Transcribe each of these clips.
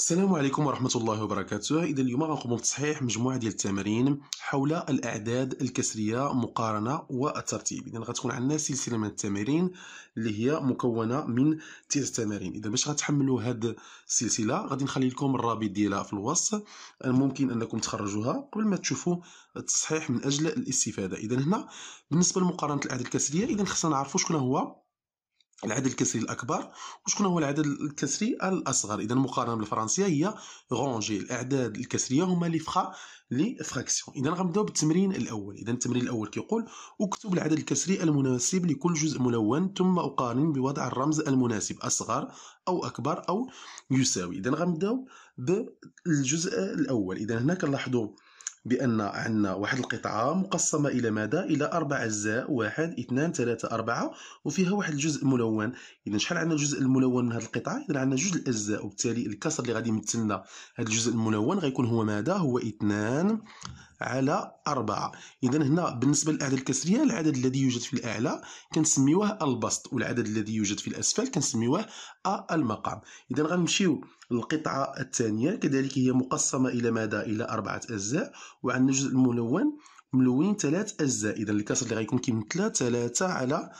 السلام عليكم ورحمة الله وبركاته إذا اليوم غنقوم بتصحيح مجموعة ديال التمارين حول الأعداد الكسرية مقارنة والترتيب إذا غتكون عندنا سلسلة من التمارين اللي هي مكونة من تسع تمارين إذا باش غتحملوا هاد السلسلة غادي نخلي لكم الرابط ديالها في الوصف ممكن أنكم تخرجوها قبل ما تشوفوا التصحيح من أجل الاستفادة إذا هنا بالنسبة لمقارنة الأعداد الكسرية إذا خصنا نعرفوا شكون هو العدد الكسري الاكبر وشكون هو العدد الكسري الاصغر اذا المقارنه بالفرنسيه هي رونجي الاعداد الكسريه هما لي فخا لي فراكسيون اذا غنبداو بالتمرين الاول اذا التمرين الاول كيقول اكتب العدد الكسري المناسب لكل جزء ملون ثم اقارن بوضع الرمز المناسب اصغر او اكبر او يساوي اذا غنبداو بالجزء الاول اذا هنا كنلاحظوا بأن عندنا واحد القطعة مقسمة إلى ماذا؟ إلى أربع أجزاء واحد اثنان ثلاثة أربعة وفيها واحد الجزء ملون إذا شحال عندنا الجزء الملون من هذه القطعة؟ إذا عندنا جوج الأجزاء وبالتالي الكسر اللي غادي يمثلنا هذا الجزء الملون غيكون هو ماذا؟ هو اثنان على 4 اذا هنا بالنسبه للاعداد الكسريه العدد الذي يوجد في الاعلى كنسميوه البسط والعدد الذي يوجد في الاسفل كنسميوه المقام اذا غنمشيو للقطعه الثانيه كذلك هي مقسمه الى ماذا الى اربعه اجزاء وعندنا الجزء الملون ملون ثلاث اجزاء اذا الكسر اللي غيكون كيمثل 3 على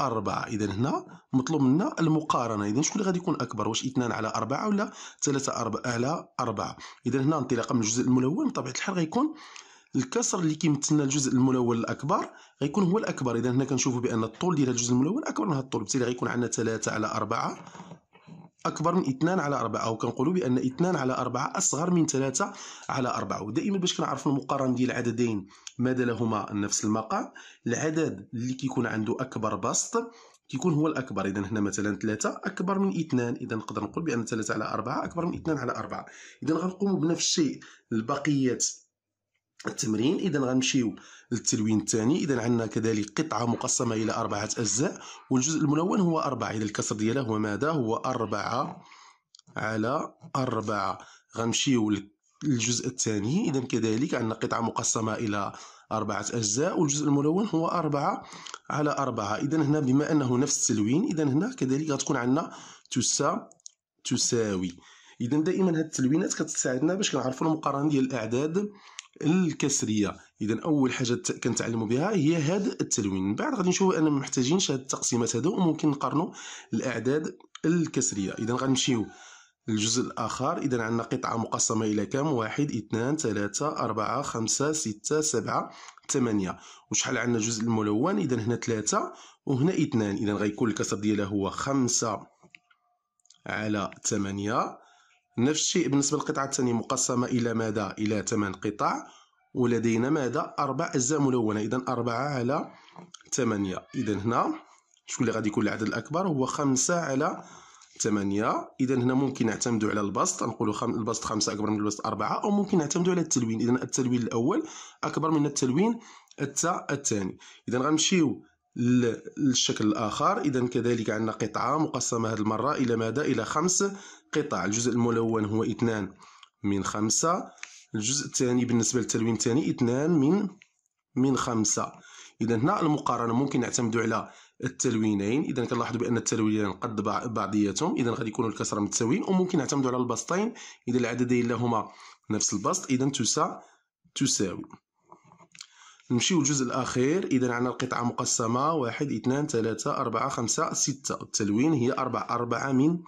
أربعة إذا هنا مطلوب منا المقارنة إذا شكون اللي غادي يكون أكبر واش اثنان على أربعة ولا ثلاثة أربعة على أربعة إذا هنا انطلاقا من الجزء الملون بطبيعة الحال غيكون الكسر اللي كيمثلنا الجزء الملون الاكبر غيكون هو الاكبر اذا هنا كنشوفوا بان الطول ديال الجزء الملون اكبر من هذا الطول بالتالي غيكون عندنا 3 على 4 اكبر من 2 على 4 او كنقولوا بان 2 على 4 اصغر من 3 على 4 ودائما باش كنعرفوا المقارنه ديال العددين ماذا لهما نفس المقام العدد اللي كيكون عنده اكبر بسط كيكون هو الاكبر اذا هنا مثلا 3 اكبر من 2 اذا نقدر نقول بان 3 على 4 اكبر من 2 على 4 اذا غنقوموا بنفس الشيء لبقيه التمرين اذا غنمشيو للتلوين الثاني اذا عندنا كذلك قطعه مقسمه الى اربعه اجزاء والجزء الملون هو اربعه اذا الكسر ديالها هو ماذا هو اربعه على أربعة غنمشيو للجزء الثاني إذا كذلك عندنا قطعة مقسمة إلى أربعة أجزاء والجزء الملون هو أربعة على أربعة إذا هنا بما أنه نفس التلوين إذا هنا كذلك غتكون عندنا تسا تساوي إذا دائما هاد التلوينات كتساعدنا باش كنعرفو المقارنة ديال الأعداد الكسريه اذا اول حاجه كنتعلمو بها هي هاد التلوين من بعد غادي نشوفو أن محتاجينش هاد التقسيمات هادو وممكن نقارنو الاعداد الكسريه اذا غنمشيو الجزء الآخر إذا عندنا قطعة مقسمة إلى كم واحد اثنان ثلاثة أربعة خمسة ستة سبعة ثمانية وشحال عندنا الجزء الملون إذا هنا ثلاثة وهنا اثنان إذا غيكون الكسر ديالها هو خمسة على ثمانية نفس الشيء بالنسبة للقطعة الثانية مقسمة إلى ماذا؟ إلى 8 قطع ولدينا ماذا؟ أربع أجزاء ملونة إذا أربعة على ثمانية إذا هنا شكون اللي غادي يكون العدد الأكبر هو خمسة على ثمانية اذا هنا ممكن نعتمدوا على البسط نقولوا خم... البسط خمسة اكبر من البسط أربعة او ممكن نعتمدوا على التلوين اذا التلوين الاول اكبر من التلوين التاء الثاني اذا غنمشيو للشكل الاخر اذا كذلك عندنا قطعه مقسمه هذه المره الى ماذا الى خمس قطع الجزء الملون هو اثنان من خمسة الجزء الثاني بالنسبة للتلوين الثاني اثنان من من خمسة إذا هنا المقارنة ممكن نعتمد على التلوينين إذا كنلاحظوا بأن التلوينين قد بعضياتهم إذا غادي يكونوا الكسرة متساويين وممكن نعتمدوا على البسطين إذا العددين لهما نفس البسط إذا تسا تساوي نمشيو للجزء الأخير إذا عندنا القطعة مقسمة واحد اثنان ثلاثة أربعة خمسة ستة التلوين هي أربعة أربعة من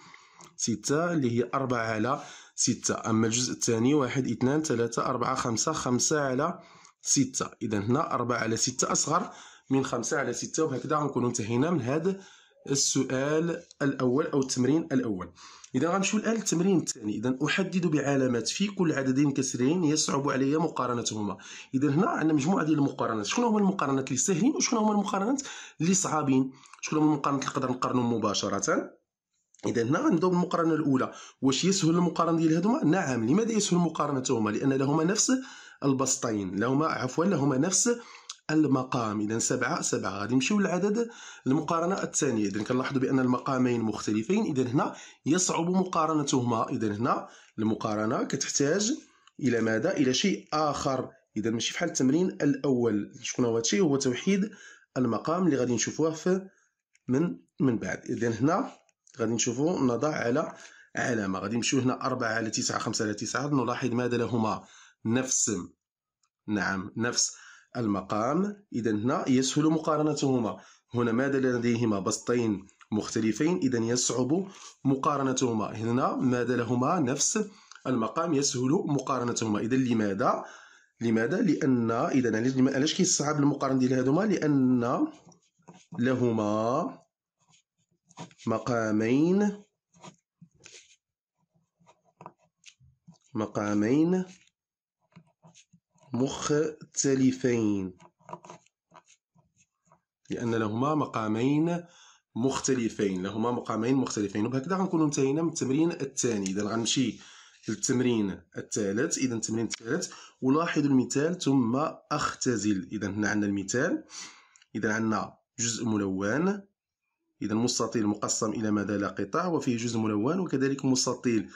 ستة اللي هي أربعة على ستة أما الجزء الثاني واحد اثنان ثلاثة أربعة خمسة خمسة على ستة إذا هنا أربعة على ستة أصغر من خمسة على ستة وهكذا غنكونو انتهينا من هذا السؤال الأول أو التمرين الأول إذا غنمشيو الآن للتمرين الثاني إذا أحدد بعلامات في كل عددين كسرين يصعب علي مقارنتهما إذا هنا عندنا مجموعة ديال المقارنات شكون هما المقارنات اللي ساهلين وشكون هما المقارنات اللي صعابين شكون هما المقارنات اللي نقدر نقارنهم مباشرة اذا هنا غنبداو بالمقارنه الاولى واش يسهل المقارنه ديال هادوما نعم لماذا يسهل مقارنتهما لان لهما نفس البسطين لهما عفوا لهما نفس المقام اذا سبعة سبعة غادي نمشيو للعدد المقارنه الثانيه اذا كنلاحظوا بان المقامين مختلفين اذا هنا يصعب مقارنتهما اذا هنا المقارنه كتحتاج الى ماذا الى شيء اخر اذا ماشي بحال التمرين الاول شكون هو هادشي هو توحيد المقام اللي غادي نشوفوه في من من بعد اذا هنا غادي نشوفو نضع على علامه غادي نمشيو هنا 4 على 9 5 على 9 نلاحظ ماذا لهما نفس نعم نفس المقام اذا هنا يسهل مقارنتهما هنا ماذا لديهما بسطين مختلفين اذا يصعب مقارنتهما هنا ماذا لهما نفس المقام يسهل مقارنتهما اذا لماذا لماذا لان اذا علاش كيصعب المقارنه ديال هادوما لان لهما مقامين مقامين مختلفين لأن لهما مقامين مختلفين لهما مقامين مختلفين وبهكذا غنكونوا انتهينا من التمرين الثاني إذا غنمشي للتمرين الثالث إذا التمرين الثالث ولاحظوا المثال ثم أختزل إذا هنا عندنا المثال إذا عندنا جزء ملون إذا مستطيل مقسم إلى ماذا لا قطاع وفيه جزء ملون وكذلك مستطيل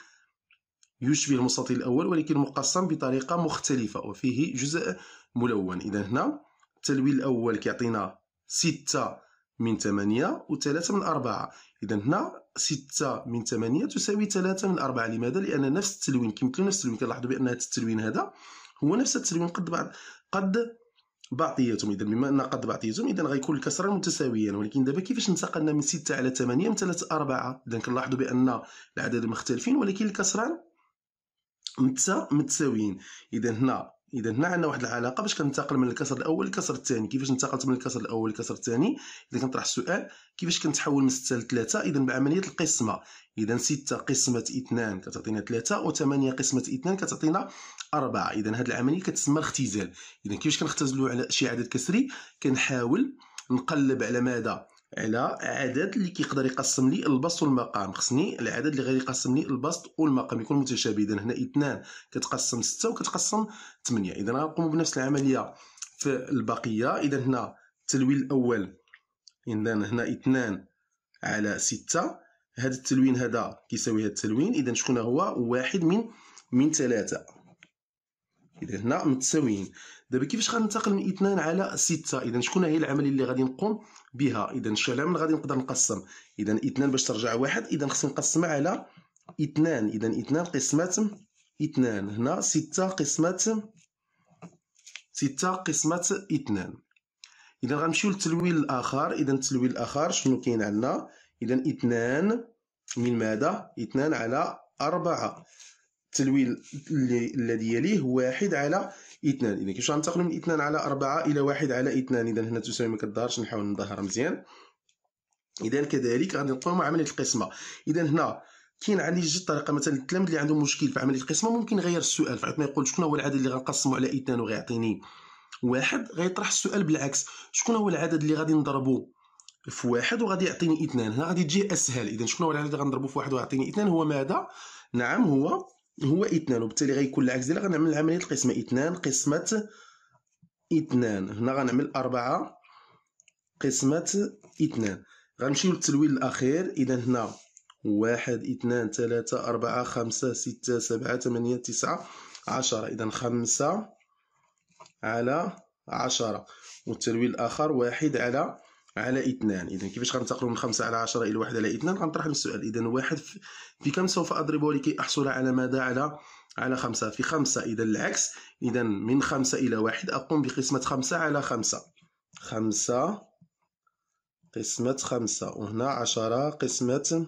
يشبه المستطيل الأول ولكن مقسم بطريقة مختلفة وفيه جزء ملون إذا هنا التلوين الأول كيعطينا ستة من ثمانية وثلاثة من أربعة إذا هنا ستة من ثمانية تساوي ثلاثة من أربعة لماذا؟ لأن نفس التلوين كيمكن نفس التلوين كنلاحظوا بأن هذا التلوين هذا هو نفس التلوين قد بعض قد بعضياتهم اذا بما ان قد بعضياتهم اذا غيكون الكسره متساويا ولكن دابا كيفاش انتقلنا من 6 على 8 من 3 4 اذا كنلاحظوا بان العدد مختلفين ولكن الكسران متساويين اذا هنا اذا هنا عندنا واحد العلاقه باش كننتقل من الكسر الاول للكسر الثاني كيفاش انتقلت من الكسر الاول للكسر الثاني اذا كنطرح السؤال كيفاش كنتحول من 6 ل 3 اذا بعمليه القسمه اذا 6 قسمه 2 كتعطينا 3 و8 قسمه 2 كتعطينا 4 اذا هذه العمليه كتسمى الاختزال اذا كيفاش كنختزلوا على شي عدد كسري كنحاول نقلب على ماذا على عدد اللي كيقدر يقسم لي البسط والمقام خصني العدد اللي غادي يقسم لي البسط والمقام يكون متشابه اذا هنا اثنان كتقسم ستة وكتقسم ثمانية اذا غنقوم بنفس العملية في البقية اذا هنا التلوين الاول اذا هنا اثنان على ستة هذا التلوين هذا كيساوي هذا التلوين اذا شكون هو واحد من من ثلاثة اذا هنا متساويين دابا كيفاش غننتقل من اثنان على ستة اذا شكون هي العمليه اللي غادي نقوم بها اذا العمل غادي نقدر نقسم اذا اثنان باش ترجع واحد اذا خصني نقسمها على اثنان اذا اثنان قسمه اثنان هنا ستة قسمه ستة قسمه اثنان اذا غنمشيو للتلوين الاخر اذا التلوين الاخر شنو كاين عندنا اذا اثنان من ماذا اثنان على أربعة التلويل الذي يليه واحد على اثنان اذا كيفاش غننتقلوا من اثنان على أربعة الى واحد على اثنان اذا هنا تساوي ما كدارش نحاول نظهر مزيان اذا كذلك غادي نقوم عمليه القسمه اذا هنا كاين عندي جوج طريقه مثلا التلاميذ اللي عنده مشكل في عمليه القسمه ممكن يغير السؤال فعاد ما يقول شكون هو العدد اللي غنقسمو على اثنان وغيعطيني واحد غيطرح السؤال بالعكس شكون هو العدد اللي غادي نضربو في واحد وغادي يعطيني اثنان هنا غادي تجي اسهل اذا شكون هو العدد اللي غنضربو في واحد ويعطيني اثنان هو ماذا نعم هو هو اثنان وبالتالي غيكون العكس ديالها غنعمل العمليه القسمه اثنان قسمه اثنان هنا غنعمل أربعة قسمة اثنان غنمشيو للتلوين الأخير إذا هنا واحد اثنان ثلاثة أربعة خمسة ستة سبعة ثمانية تسعة عشرة إذا خمسة على عشرة والتلوين الآخر واحد على على اثنان اذا كيفاش غنتقلوا من خمسة على عشرة الى واحد على اثنان غنطرح السؤال اذا واحد في كم سوف اضربه لكي احصل على ماذا على على خمسة في خمسة اذا العكس اذا من خمسة الى واحد اقوم بقسمة خمسة على خمسة خمسة قسمة خمسة وهنا عشرة قسمة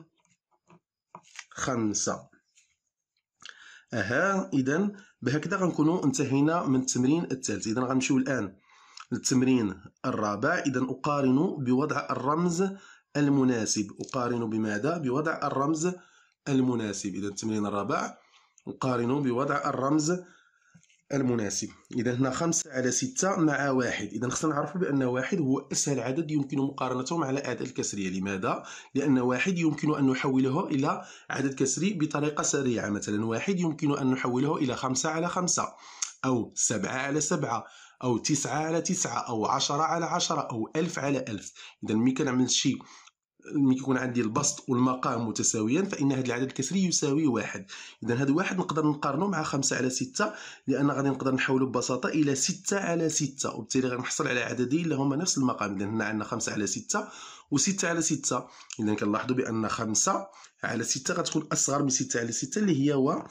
خمسة اها اذا بهكذا غنكونوا انتهينا من التمرين الثالث اذا غنمشيو الان التمرين الرابع إذا أقارن بوضع الرمز المناسب أقارن بماذا؟ بوضع الرمز المناسب إذا التمرين الرابع أقارن بوضع الرمز المناسب إذا هنا خمسة على ستة مع واحد إذا خصنا نعرف بأن واحد هو أسهل عدد يمكن مقارنته مع الأعداد الكسرية لماذا؟ لأن واحد يمكن أن نحوله إلى عدد كسري بطريقة سريعة مثلا واحد يمكن أن نحوله إلى خمسة على خمسة أو سبعة على سبعة أو تسعة على تسعة أو عشرة على عشرة أو ألف على ألف إذا ملي كنعمل شي ملي كيكون عندي البسط والمقام متساويا فإن هذا العدد الكسري يساوي واحد إذا هذا واحد نقدر نقارنه مع خمسة على ستة لأن غادي نقدر نحوله ببساطة إلى ستة على ستة وبالتالي غنحصل على عددين اللي هما نفس المقام إذا هنا عندنا خمسة على ستة وستة على ستة إذا كنلاحظوا بأن خمسة على ستة غتكون أصغر من ستة على ستة اللي هي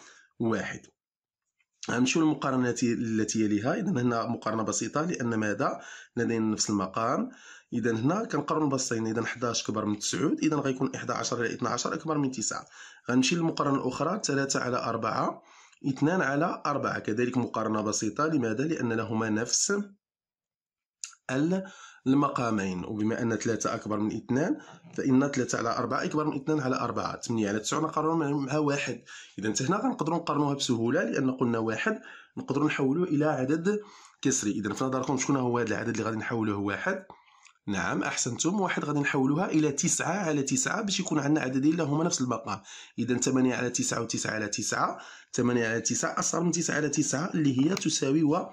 واحد غنمشيو للمقارنة التي يليها إذا هنا مقارنة بسيطة لأن ماذا لدينا نفس المقام إذا هنا كنقارن بسطين إذا 11 كبر من 9 إذا غيكون 11 على 12 أكبر من 9 غنمشي للمقارنة الأخرى 3 على 4 2 على 4 كذلك مقارنة بسيطة لماذا؟ لأن لهما نفس المقامين وبما أن 3 أكبر من 2 فإن 3 على 4 أكبر من 2 على 4 8 على 9 نقارنوا مع 1 إذا حتى هنا غنقدروا نقارنوها بسهولة لأن قلنا 1 نقدروا نحولوه إلى عدد كسري إذا في نظركم شكون هو هذا العدد اللي غادي نحولوه 1 نعم احسنتم واحد غادي نحولوها الى 9 على 9 باش يكون عندنا عددين اللي هما نفس المقام اذا 8 على 9 و9 على 9 8 على 9 اصغر من 9 على 9 اللي هي تساوي 1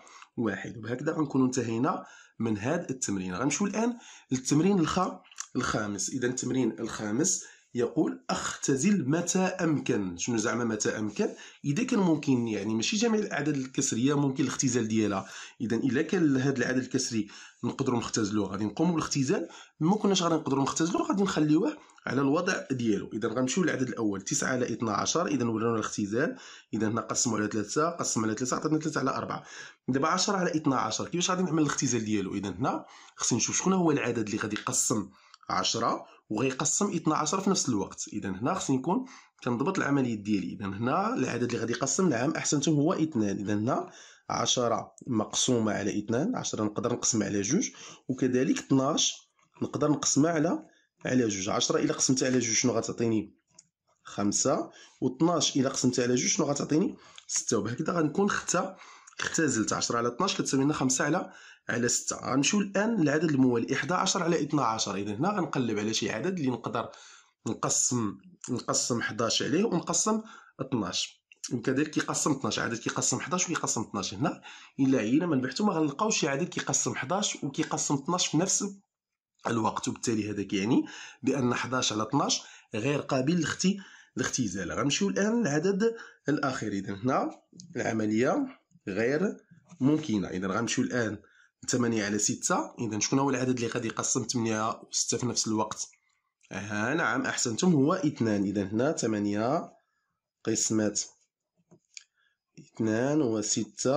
وهكذا غنكونوا انتهينا من هذا التمرين غنمشيو الان للتمرين الخ الخامس اذا التمرين الخامس يقول اختزل متى امكن شنو زعما متى امكن اذا كان ممكن يعني ماشي جميع الاعداد الكسريه ممكن الاختزال ديالها اذا الا كان هذا العدد الكسري نقدروا نختزلوه غادي نقوموا بالاختزال ما كناش غادي نقدروا نختزلوه غادي نخليوه على الوضع ديالو اذا غنمشيو للعدد الاول 9 على 12 اذا ورانا الاختزال اذا هنا قسموا على 3 قسم على 3 عطاتنا 3 على 4 دابا 10 على 12 كيفاش غادي نعمل الاختزال ديالو اذا هنا خصني نشوف شكون هو العدد اللي غادي يقسم 10 وغيقسم 12 في نفس الوقت اذا هنا خصني نكون كنضبط العمليه ديالي اذا هنا العدد اللي غادي يقسم العام احسنتم هو 2 اذا هنا 10 مقسومه على 2 10 نقدر نقسمها على جوج وكذلك 12 نقدر نقسمها على على جوج 10 الى قسمتها على جوج شنو غتعطيني 5 و و12 الى قسمتها على جوج شنو غتعطيني 6 وبهكذا غنكون خدت اختزلت 10 على 12 كتساوي لنا 5 على على 6 غنمشيو الان للعدد الموالي 11 على 12 اذا هنا غنقلب على شي عدد اللي نقدر نقسم نقسم 11 عليه ونقسم 12 وكذلك كيقسم 12 عدد كيقسم 11 وكيقسم 12 هنا الا عينا ما نبحثو ما غنلقاوش شي عدد كيقسم 11 وكيقسم 12 في نفس الوقت وبالتالي هذا كيعني بان 11 على 12 غير قابل لاختي الاختزال غنمشيو الان للعدد الاخير اذا هنا العمليه غير ممكنه اذا غنمشيو الان 8 على 6 اذا شكون هو العدد اللي غادي يقسم 8 و6 في نفس الوقت ها نعم احسنتم هو 2 اذا هنا 8 قسمات 2 و6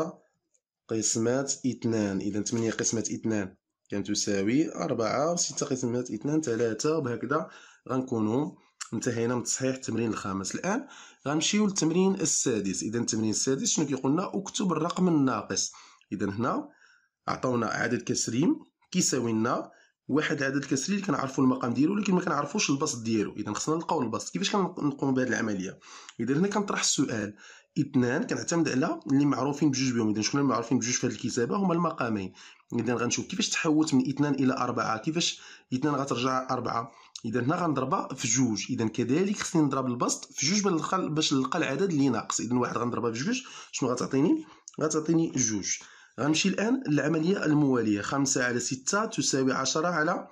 قسمات 2 اذا 8 قسمات 2 كانت تساوي 4 و6 قسمات 2 3 وهكذا غنكونوا انتهينا من تصحيح التمرين الخامس الان غنمشيو للتمرين السادس اذا التمرين السادس شنو كيقول لنا اكتب الرقم الناقص اذا هنا عطاونا عدد كسرين كيساوي لنا واحد عدد كسري اللي كنعرفوا المقام ديالو ولكن ما كنعرفوش البسط ديالو اذا خصنا نلقاو البسط كيفاش كنقوم بهذه العمليه اذا هنا كنطرح السؤال اثنان كنعتمد على اللي معروفين بجوج بهم اذا شكون اللي معروفين بجوج في هذه الكتابه هما المقامين اذا غنشوف كيفاش تحولت من اثنان الى اربعه كيفاش اثنان غترجع اربعه اذا هنا غنضربها في جوج اذا كذلك خصني نضرب البسط في جوج باش نلقى العدد اللي ناقص اذا واحد غنضربها في جوج شنو غتعطيني غتعطيني جوج غنمشي الان للعمليه المواليه خمسة على ستة تساوي عشرة على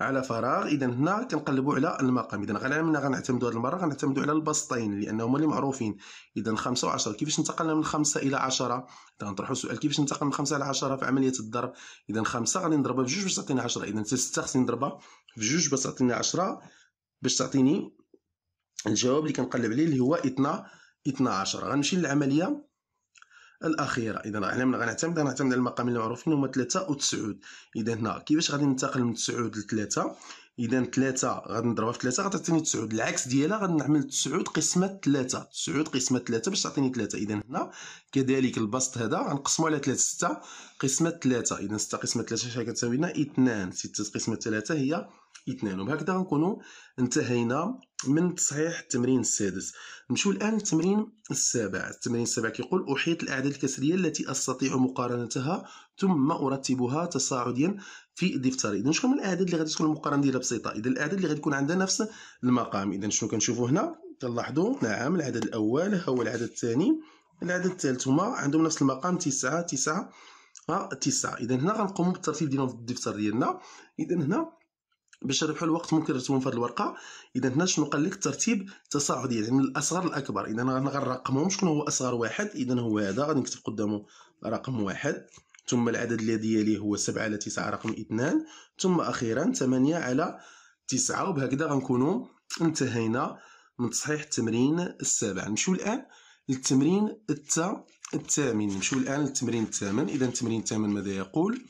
على فراغ اذا هنا كنقلبوا على المقام اذا غنعملنا غنعتمدوا هذه المره غنعتمدوا على البسطين لانهما اللي معروفين اذا 5 و10 كيفاش انتقلنا من 5 الى 10 غنطرحوا السؤال كيفاش ننتقل من 5 الى 10 في عمليه الضرب اذا 5 غادي نضربها بجوج باش تعطينا 10 اذا 6 خصني نضربها في جوج باش تعطيني 10 باش تعطيني الجواب اللي كنقلب عليه اللي هو 12 عشرة غنمشي للعمليه الاخيره اذا احنا من غنعتمد غنعتمد على المقامين المعروفين هما 3 و 9 اذا هنا كيفاش غادي ننتقل من 9 ل 3 اذا 3 غادي نضربها في 3 غتعطيني 9 العكس ديالها غادي نعمل 9 قسمه 3 9 قسمه 3 باش تعطيني 3 اذا هنا كذلك البسط هذا غنقسمو على 3 6 قسمه 3 اذا 6 قسمه 3 شحال كتساوي لنا 2 6 قسمه 3 هي اثنين وبهكذا غنكونوا انتهينا من تصحيح التمرين السادس نمشيو الان للتمرين السابع التمرين السابع كيقول احيط الاعداد الكسريه التي استطيع مقارنتها ثم ارتبها تصاعديا في الدفتر اذا شكون الاعداد اللي غادي تكون المقارنه ديالها بسيطه اذا الاعداد اللي غادي يكون عندها نفس المقام اذا شنو كنشوفوا هنا تلاحظوا نعم العدد الاول هو العدد الثاني العدد الثالث هما عندهم نفس المقام 9 9 9 اذا هنا غنقوموا بالترتيب ديالهم في الدفتر ديالنا اذا هنا باش نربحو الوقت ممكن نرسمهم في هذه الورقه اذا هنا شنو قال لك الترتيب تصاعدي يعني من الاصغر للاكبر اذا انا غنرقمهم شكون هو اصغر واحد اذا هو هذا غادي نكتب قدامه رقم واحد ثم العدد الذي هو 7 على 9 رقم 2 ثم اخيرا 8 على 9 وبهكذا غنكونوا انتهينا من تصحيح التمرين السابع نمشيو الان للتمرين التا الثامن نمشيو الان للتمرين الثامن اذا التمرين الثامن ماذا يقول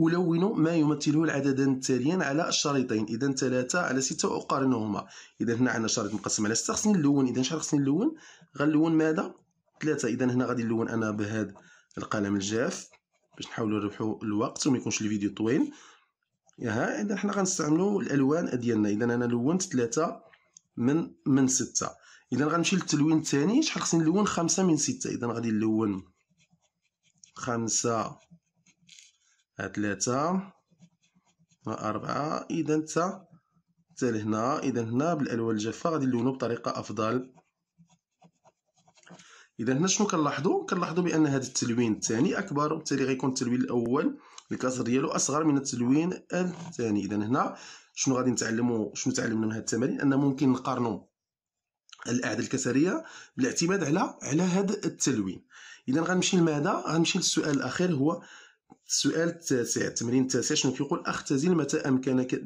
ألون ما يمثله العددان التاليان على الشريطين إذا ثلاثة على ستة أقارنهما إذا هنا عندنا شريط مقسم على ستة خصني نلون إذا شحال خصني نلون غنلون ماذا ثلاثة إذا هنا غادي نلون أنا بهذا القلم الجاف باش نحاولوا نربحوا الوقت وما يكونش الفيديو طويل ها إذا حنا غنستعملوا الألوان ديالنا إذا أنا لونت ثلاثة من من ستة إذا غنمشي للتلوين الثاني شحال خصني نلون خمسة من ستة إذا غادي نلون خمسة ثلاثة أربعة إذا تا تا لهنا إذا هنا بالألوان الجافة غادي نلونو بطريقة أفضل إذا هنا شنو كنلاحظو كنلاحظو بأن هذا التلوين الثاني أكبر وبالتالي غيكون التلوين الأول الكسر ديالو أصغر من التلوين الثاني إذا هنا شنو غادي نتعلمو شنو تعلمنا من هاد التمارين أن ممكن نقارنو الأعداد الكسرية بالاعتماد على على هاد التلوين إذا غنمشي لماذا غنمشي للسؤال الأخير هو السؤال التاسع التمرين التاسع شنو كيقول اختزل متى امكنك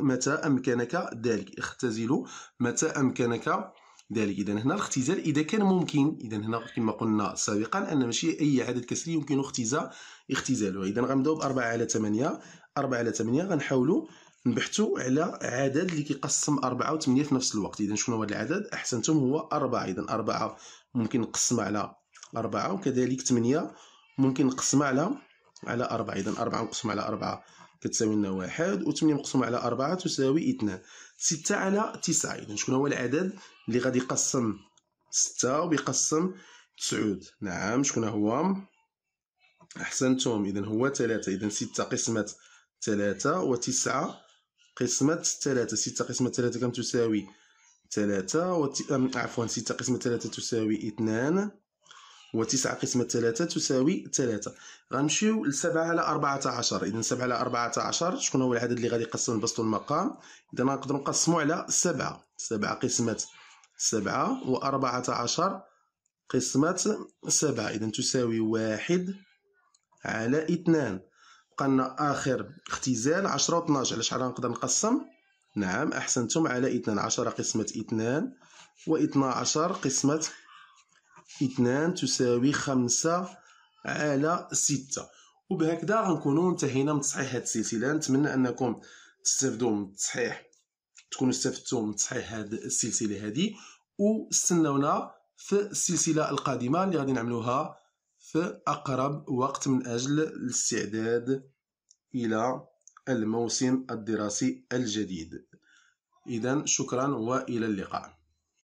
متى امكنك ذلك اختزل متى امكنك ذلك اذا هنا الاختزال اذا كان ممكن اذا هنا كما قلنا سابقا ان ماشي اي عدد كسري يمكن اختزال اختزاله اذا غنبداو ب 4 على 8 4 على 8 غنحاولوا نبحثوا على عدد اللي كيقسم 4 و 8 في نفس الوقت اذا شنو هو العدد احسنتم هو 4 اذا 4 ممكن نقسمها على 4 وكذلك 8 ممكن نقسمها على على أربعة إذا أربعة مقسومة على أربعة كتساوي لنا واحد وثمانية مقسومة على أربعة تساوي اثنان ستة على تسعة إذا شكون هو العدد اللي غادي يقسم ستة ويقسم تسعود نعم شكون هو أحسنتم إذا هو ثلاثة إذا ستة قسمة ثلاثة وتسعة قسمة ثلاثة ستة قسمة ثلاثة كم تساوي ثلاثة وت... عفوا ستة قسمة ثلاثة تساوي اثنان هو 9 قسمة 3 تساوي 3 غنمشيو ل 7 على 14 إذا 7 على 14 شكون هو العدد اللي غادي يقسم البسط والمقام إذا غنقدرو نقسمو على 7 7 قسمة 7 و14 قسمة 7 إذا تساوي 1 على 2 بقى لنا آخر اختزال 10 و 12 على شحال غنقدر نقسم نعم أحسنتم على 2 10 قسمة 2 و12 قسمة اثنان تساوي خمسة على ستة وبهكذا غنكونوا انتهينا من تصحيح هذه السلسله نتمنى انكم تستافدو من التصحيح تكونوا استفدتوا من تصحيح هذه السلسله هذه استناونا في السلسله القادمه اللي غادي نعملوها في اقرب وقت من اجل الاستعداد الى الموسم الدراسي الجديد اذا شكرا والى اللقاء